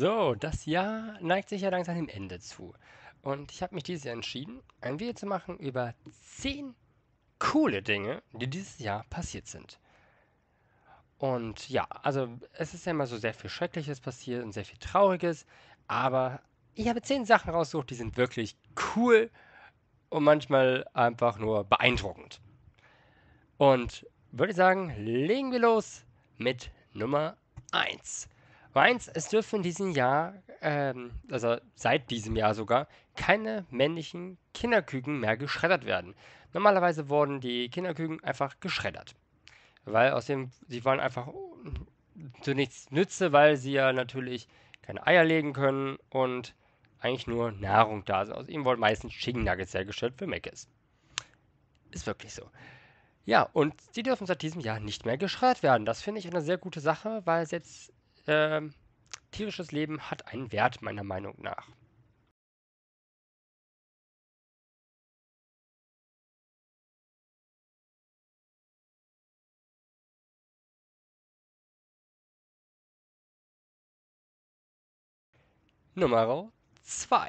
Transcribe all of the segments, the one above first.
So, das Jahr neigt sich ja langsam dem Ende zu. Und ich habe mich dieses Jahr entschieden, ein Video zu machen über 10 coole Dinge, die dieses Jahr passiert sind. Und ja, also es ist ja immer so sehr viel Schreckliches passiert und sehr viel Trauriges, aber ich habe 10 Sachen rausgesucht, die sind wirklich cool und manchmal einfach nur beeindruckend. Und würde sagen, legen wir los mit Nummer 1. Weins, es dürfen in diesem Jahr, ähm, also seit diesem Jahr sogar, keine männlichen Kinderküken mehr geschreddert werden. Normalerweise wurden die Kinderküken einfach geschreddert. Weil außerdem, sie waren einfach zu nichts nütze, weil sie ja natürlich keine Eier legen können und eigentlich nur Nahrung da sind. Aus ihnen wurden meistens Chicken Nuggets hergestellt für Meckes. Ist wirklich so. Ja, und die dürfen seit diesem Jahr nicht mehr geschreddert werden. Das finde ich eine sehr gute Sache, weil es jetzt ähm, tierisches Leben hat einen Wert, meiner Meinung nach. Nummer 2.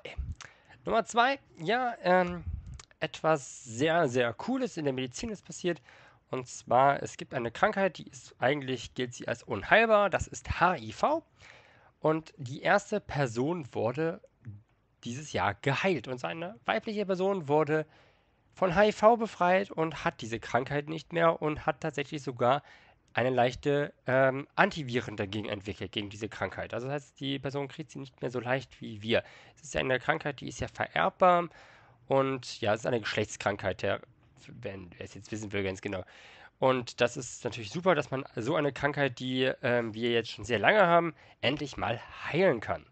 Nummer 2, ja, ähm, etwas sehr, sehr Cooles in der Medizin ist passiert. Und zwar, es gibt eine Krankheit, die ist eigentlich, gilt sie als unheilbar, das ist HIV. Und die erste Person wurde dieses Jahr geheilt. Und seine weibliche Person wurde von HIV befreit und hat diese Krankheit nicht mehr und hat tatsächlich sogar eine leichte ähm, Antiviren dagegen entwickelt, gegen diese Krankheit. Also das heißt, die Person kriegt sie nicht mehr so leicht wie wir. Es ist ja eine Krankheit, die ist ja vererbbar und ja, es ist eine Geschlechtskrankheit. Der wenn wer es jetzt wissen will, ganz genau. Und das ist natürlich super, dass man so eine Krankheit, die ähm, wir jetzt schon sehr lange haben, endlich mal heilen kann.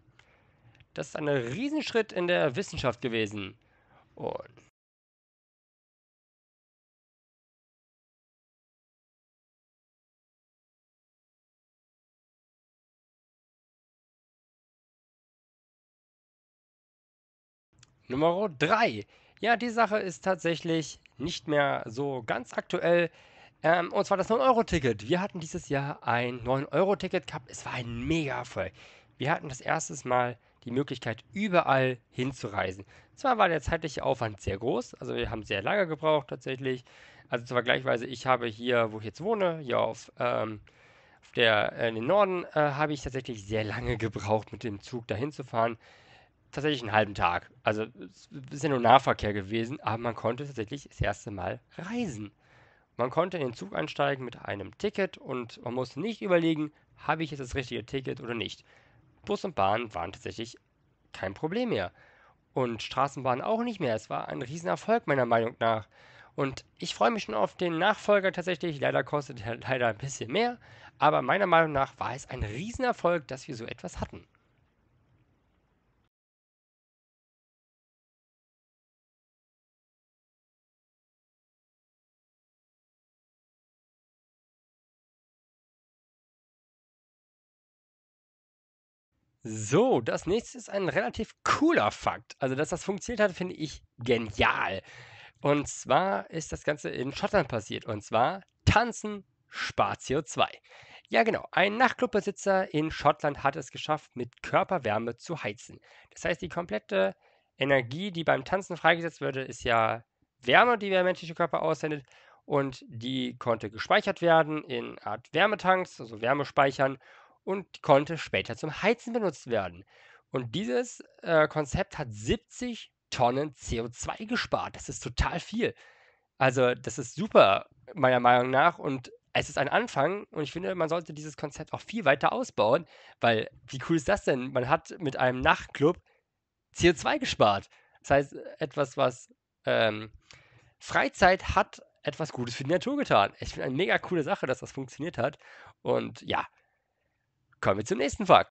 Das ist ein Riesenschritt in der Wissenschaft gewesen. Und Nummer 3. Ja, die Sache ist tatsächlich nicht mehr so ganz aktuell. Ähm, und zwar das 9-Euro-Ticket. Wir hatten dieses Jahr ein 9-Euro-Ticket gehabt. Es war ein Mega-Erfolg. Wir hatten das erste Mal die Möglichkeit, überall hinzureisen. Zwar war der zeitliche Aufwand sehr groß, also wir haben sehr lange gebraucht tatsächlich. Also zwar gleichweise, ich habe hier, wo ich jetzt wohne, hier auf, ähm, auf der, äh, in den Norden, äh, habe ich tatsächlich sehr lange gebraucht, mit dem Zug dahin zu fahren tatsächlich einen halben Tag. Also es ist ja nur Nahverkehr gewesen, aber man konnte tatsächlich das erste Mal reisen. Man konnte in den Zug einsteigen mit einem Ticket und man musste nicht überlegen, habe ich jetzt das richtige Ticket oder nicht. Bus und Bahn waren tatsächlich kein Problem mehr. Und Straßenbahn auch nicht mehr. Es war ein Riesenerfolg meiner Meinung nach. Und ich freue mich schon auf den Nachfolger tatsächlich. Leider kostet er leider ein bisschen mehr. Aber meiner Meinung nach war es ein Riesenerfolg, dass wir so etwas hatten. So, das nächste ist ein relativ cooler Fakt. Also, dass das funktioniert hat, finde ich genial. Und zwar ist das Ganze in Schottland passiert. Und zwar tanzen spart CO2. Ja, genau. Ein Nachtclubbesitzer in Schottland hat es geschafft, mit Körperwärme zu heizen. Das heißt, die komplette Energie, die beim Tanzen freigesetzt würde, ist ja Wärme, die der menschliche Körper aussendet. Und die konnte gespeichert werden in Art Wärmetanks, also Wärme speichern und konnte später zum Heizen benutzt werden. Und dieses äh, Konzept hat 70 Tonnen CO2 gespart. Das ist total viel. Also das ist super, meiner Meinung nach. Und es ist ein Anfang und ich finde, man sollte dieses Konzept auch viel weiter ausbauen, weil wie cool ist das denn? Man hat mit einem Nachtclub CO2 gespart. Das heißt, etwas, was ähm, Freizeit hat, etwas Gutes für die Natur getan. Ich finde eine mega coole Sache, dass das funktioniert hat. Und ja, Kommen wir zum nächsten Fakt.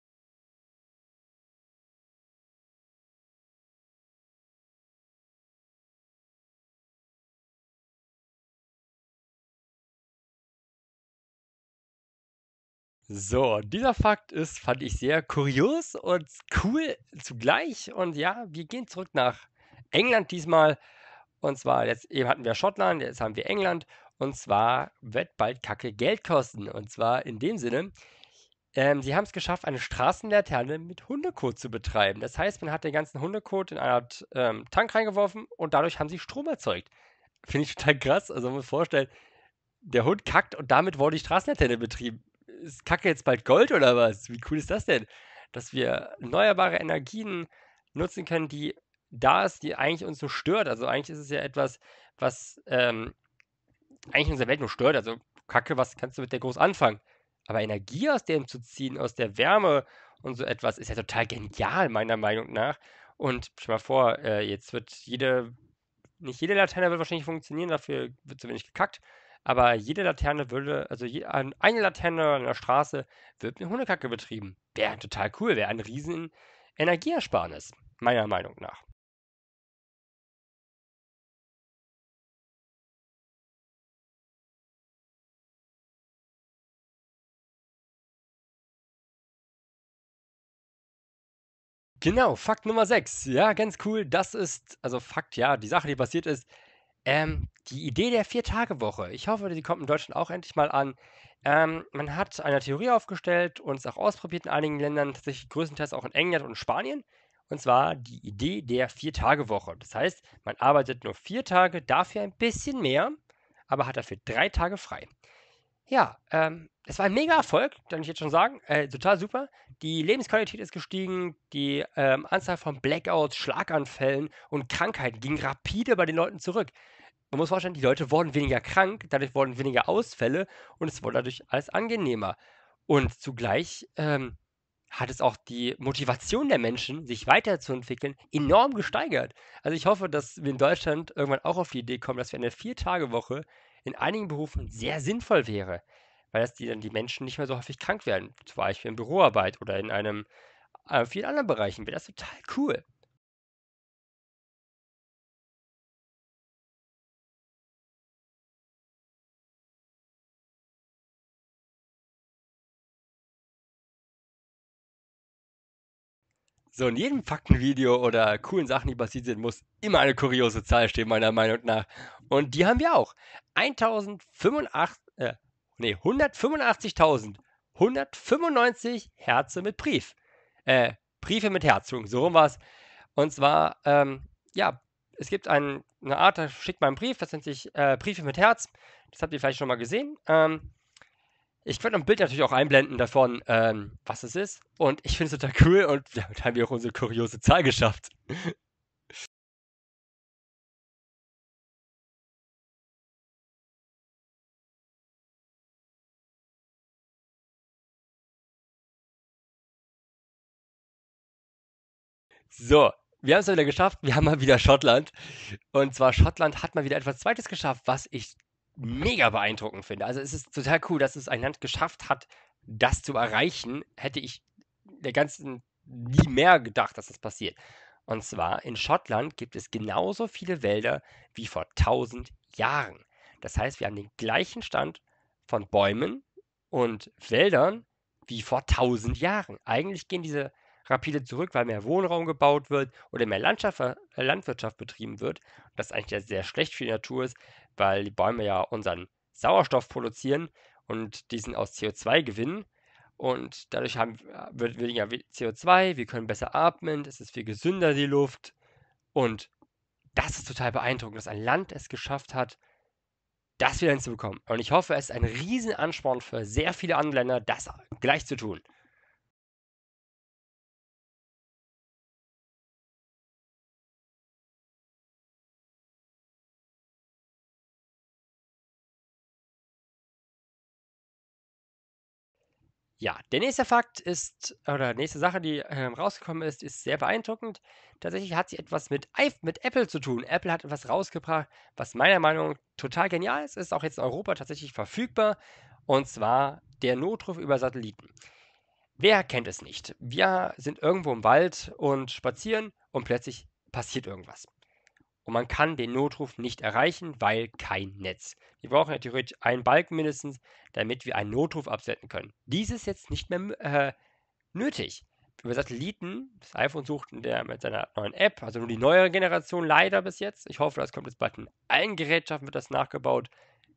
So, dieser Fakt ist, fand ich sehr kurios und cool zugleich. Und ja, wir gehen zurück nach England diesmal. Und zwar, jetzt eben hatten wir Schottland, jetzt haben wir England. Und zwar wird bald Kacke Geld kosten. Und zwar in dem Sinne, ähm, sie haben es geschafft, eine Straßenlaterne mit Hundekot zu betreiben. Das heißt, man hat den ganzen Hundekot in eine Art ähm, Tank reingeworfen und dadurch haben sie Strom erzeugt. Finde ich total krass. Also man muss vorstellen, der Hund kackt und damit wurde die Straßenlaterne betrieben. Ist Kacke jetzt bald Gold oder was? Wie cool ist das denn? Dass wir erneuerbare Energien nutzen können, die da ist, die eigentlich uns nur stört. Also eigentlich ist es ja etwas, was ähm, eigentlich unsere Welt nur stört. Also Kacke, was kannst du mit der groß anfangen? Aber Energie aus dem zu ziehen, aus der Wärme und so etwas, ist ja total genial, meiner Meinung nach. Und stell mal vor, äh, jetzt wird jede, nicht jede Laterne wird wahrscheinlich funktionieren, dafür wird zu wenig gekackt. Aber jede Laterne würde, also je, eine Laterne an der Straße wird mit Hundekacke betrieben. Wäre total cool, wäre ein riesen Energieersparnis, meiner Meinung nach. Genau, Fakt Nummer 6. Ja, ganz cool. Das ist, also Fakt, ja, die Sache, die passiert ist, ähm, die Idee der Vier-Tage-Woche. Ich hoffe, die kommt in Deutschland auch endlich mal an. Ähm, man hat eine Theorie aufgestellt und es auch ausprobiert in einigen Ländern, tatsächlich größtenteils auch in England und Spanien. Und zwar die Idee der Vier-Tage-Woche. Das heißt, man arbeitet nur vier Tage, dafür ein bisschen mehr, aber hat dafür drei Tage frei. Ja, ähm, es war ein mega Erfolg, kann ich jetzt schon sagen. Äh, total super. Die Lebensqualität ist gestiegen, die ähm, Anzahl von Blackouts, Schlaganfällen und Krankheiten ging rapide bei den Leuten zurück. Man muss vorstellen, die Leute wurden weniger krank, dadurch wurden weniger Ausfälle und es wurde dadurch alles angenehmer. Und zugleich ähm, hat es auch die Motivation der Menschen, sich weiterzuentwickeln, enorm gesteigert. Also ich hoffe, dass wir in Deutschland irgendwann auch auf die Idee kommen, dass wir eine Vier-Tage-Woche in einigen Berufen sehr sinnvoll wäre, weil das die, dann die Menschen nicht mehr so häufig krank werden. Zum Beispiel in Büroarbeit oder in einem äh, vielen anderen Bereichen wäre das total cool. So, in jedem Faktenvideo oder coolen Sachen, die passiert sind, muss immer eine kuriose Zahl stehen, meiner Meinung nach. Und die haben wir auch. 1085, äh, nee, 185.195 Herze mit Brief. Äh, Briefe mit Herz, so rum war es. Und zwar, ähm, ja, es gibt ein, eine Art, da schickt man einen Brief, das nennt sich äh, Briefe mit Herz. Das habt ihr vielleicht schon mal gesehen. Ähm, ich könnte ein Bild natürlich auch einblenden davon, ähm, was es ist. Und ich finde es total cool und damit haben wir auch unsere kuriose Zahl geschafft. So, wir haben es mal wieder geschafft. Wir haben mal wieder Schottland. Und zwar Schottland hat mal wieder etwas Zweites geschafft, was ich mega beeindruckend finde. Also es ist total cool, dass es ein Land geschafft hat, das zu erreichen. Hätte ich der ganzen nie mehr gedacht, dass das passiert. Und zwar in Schottland gibt es genauso viele Wälder wie vor 1000 Jahren. Das heißt, wir haben den gleichen Stand von Bäumen und Wäldern wie vor 1000 Jahren. Eigentlich gehen diese rapide zurück, weil mehr Wohnraum gebaut wird oder mehr äh, Landwirtschaft betrieben wird. Das ist eigentlich sehr schlecht für die Natur ist, weil die Bäume ja unseren Sauerstoff produzieren und diesen aus CO2 gewinnen. Und dadurch haben, äh, wir weniger CO2, wir können besser atmen, es ist viel gesünder die Luft. Und das ist total beeindruckend, dass ein Land es geschafft hat, das wieder hinzubekommen. Und ich hoffe, es ist ein Riesenansporn für sehr viele andere Länder, das gleich zu tun. Ja, der nächste Fakt ist, oder nächste Sache, die äh, rausgekommen ist, ist sehr beeindruckend. Tatsächlich hat sie etwas mit, mit Apple zu tun. Apple hat etwas rausgebracht, was meiner Meinung nach total genial ist. Ist auch jetzt in Europa tatsächlich verfügbar. Und zwar der Notruf über Satelliten. Wer kennt es nicht? Wir sind irgendwo im Wald und spazieren und plötzlich passiert irgendwas und man kann den Notruf nicht erreichen, weil kein Netz. Wir brauchen ja theoretisch einen Balken mindestens, damit wir einen Notruf absenden können. Dies ist jetzt nicht mehr äh, nötig. Über Satelliten, das iPhone sucht der mit seiner neuen App, also nur die neuere Generation leider bis jetzt. Ich hoffe, das kommt jetzt bald in allen Gerätschaften, wird das nachgebaut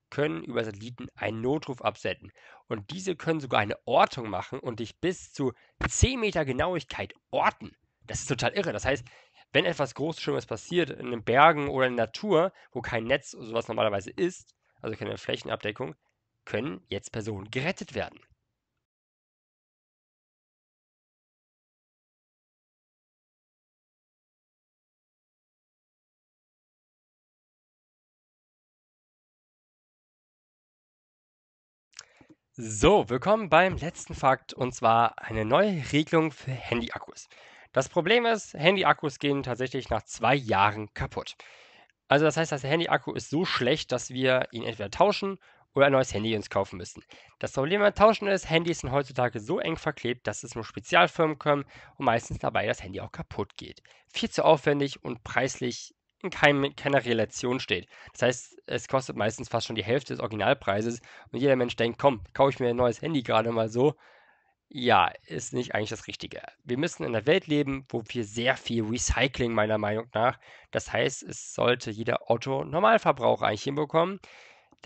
können über Satelliten einen Notruf absenden. Und diese können sogar eine Ortung machen und dich bis zu 10 Meter Genauigkeit orten. Das ist total irre. Das heißt, wenn etwas Großschirmes passiert, in den Bergen oder in der Natur, wo kein Netz oder sowas normalerweise ist, also keine Flächenabdeckung, können jetzt Personen gerettet werden. So, willkommen beim letzten Fakt und zwar eine neue Regelung für Handyakkus. Das Problem ist, Handy-Akkus gehen tatsächlich nach zwei Jahren kaputt. Also das heißt, das Handy-Akku ist so schlecht, dass wir ihn entweder tauschen oder ein neues Handy uns kaufen müssen. Das Problem beim Tauschen ist, Handys sind heutzutage so eng verklebt, dass es nur Spezialfirmen kommen und meistens dabei das Handy auch kaputt geht. Viel zu aufwendig und preislich in keinem, keiner Relation steht. Das heißt, es kostet meistens fast schon die Hälfte des Originalpreises und jeder Mensch denkt, komm, kaufe ich mir ein neues Handy gerade mal so, ja, ist nicht eigentlich das Richtige. Wir müssen in einer Welt leben, wo wir sehr viel Recycling, meiner Meinung nach. Das heißt, es sollte jeder Otto-Normalverbraucher eigentlich hinbekommen.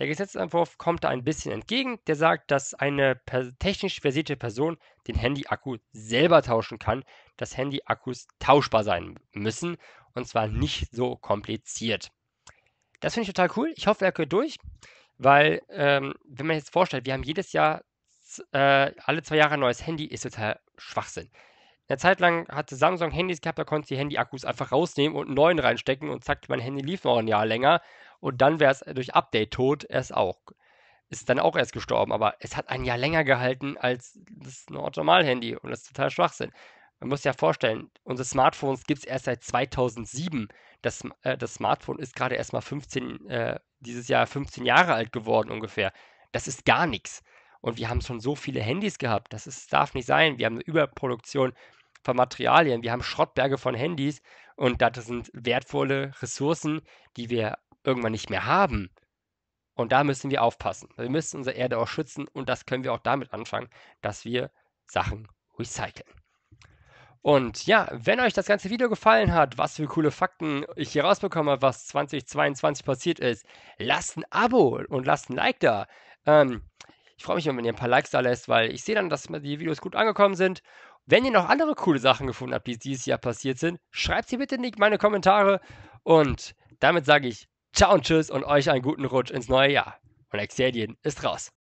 Der Gesetzentwurf kommt da ein bisschen entgegen, der sagt, dass eine technisch versierte Person den Handy-Akku selber tauschen kann, dass Handy-Akkus tauschbar sein müssen und zwar nicht so kompliziert. Das finde ich total cool. Ich hoffe, er gehört durch, weil, ähm, wenn man jetzt vorstellt, wir haben jedes Jahr äh, alle zwei Jahre ein neues Handy ist total Schwachsinn. Eine Zeit lang hatte Samsung Handys gehabt, da konnte die Handyakkus einfach rausnehmen und einen neuen reinstecken und zack, mein Handy lief noch ein Jahr länger und dann wäre es durch Update tot, erst auch. Ist dann auch erst gestorben, aber es hat ein Jahr länger gehalten als das Normal-Handy und das ist total Schwachsinn. Man muss sich ja vorstellen, unsere Smartphones gibt es erst seit 2007. Das, äh, das Smartphone ist gerade erst mal 15, äh, dieses Jahr 15 Jahre alt geworden ungefähr. Das ist gar nichts. Und wir haben schon so viele Handys gehabt. Das ist, darf nicht sein. Wir haben eine Überproduktion von Materialien. Wir haben Schrottberge von Handys. Und das sind wertvolle Ressourcen, die wir irgendwann nicht mehr haben. Und da müssen wir aufpassen. Wir müssen unsere Erde auch schützen. Und das können wir auch damit anfangen, dass wir Sachen recyceln. Und ja, wenn euch das ganze Video gefallen hat, was für coole Fakten ich hier rausbekomme, was 2022 passiert ist, lasst ein Abo und lasst ein Like da. Ähm, ich freue mich immer, wenn ihr ein paar Likes da lässt, weil ich sehe dann, dass die Videos gut angekommen sind. Wenn ihr noch andere coole Sachen gefunden habt, die dieses Jahr passiert sind, schreibt sie bitte in meine Kommentare. Und damit sage ich Ciao und Tschüss und euch einen guten Rutsch ins neue Jahr. Und Excelien ist raus.